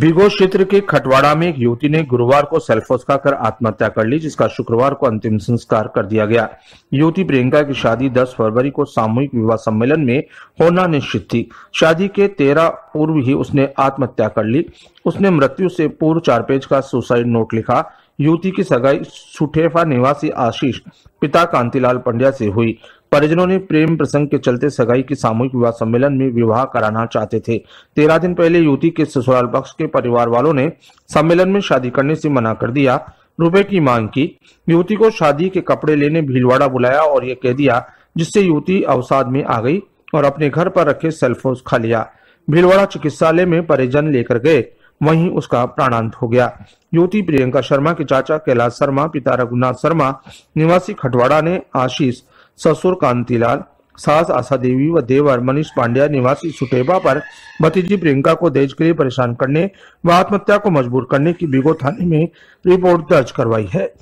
भिगो क्षेत्र के खटवाड़ा में एक युवती ने गुरुवार को सेल्फ कर आत्महत्या कर ली जिसका शुक्रवार को अंतिम संस्कार कर दिया गया युवती प्रियंका की शादी 10 फरवरी को सामूहिक विवाह सम्मेलन में होना निश्चित थी शादी के तेरह पूर्व ही उसने आत्महत्या कर ली उसने मृत्यु से पूर्व चार पेज का सुसाइड नोट लिखा युवती की सगाई सुठेफा निवासी आशीष पिता कांतिलाल पंड्या से हुई परिजनों ने प्रेम प्रसंग के चलते सगाई के सामूहिक विवाह सम्मेलन में विवाह कराना चाहते थे तेरह दिन पहले युवती के ससुराल पक्ष के परिवार वालों ने सम्मेलन में शादी करने से मना कर दिया रुपए की मांग की युवती को शादी के कपड़े लेने भीलवाड़ा बुलाया और ये कह दिया जिससे युवती अवसाद में आ गई और अपने घर पर रखे सेल्फोन खा लिया भीलवाड़ा चिकित्सालय में परिजन लेकर गए वहीं उसका प्राणांत हो गया युवती प्रियंका शर्मा के चाचा कैलाश शर्मा पिता रघुनाथ शर्मा निवासी खटवाड़ा ने आशीष ससुर कांतिलाल सास आशा देवी व देवर मनीष पांड्या निवासी सुटेबा पर भतीजी प्रियंका को देश के लिए परेशान करने व आत्महत्या को मजबूर करने की बिगो थाने में रिपोर्ट दर्ज करवाई है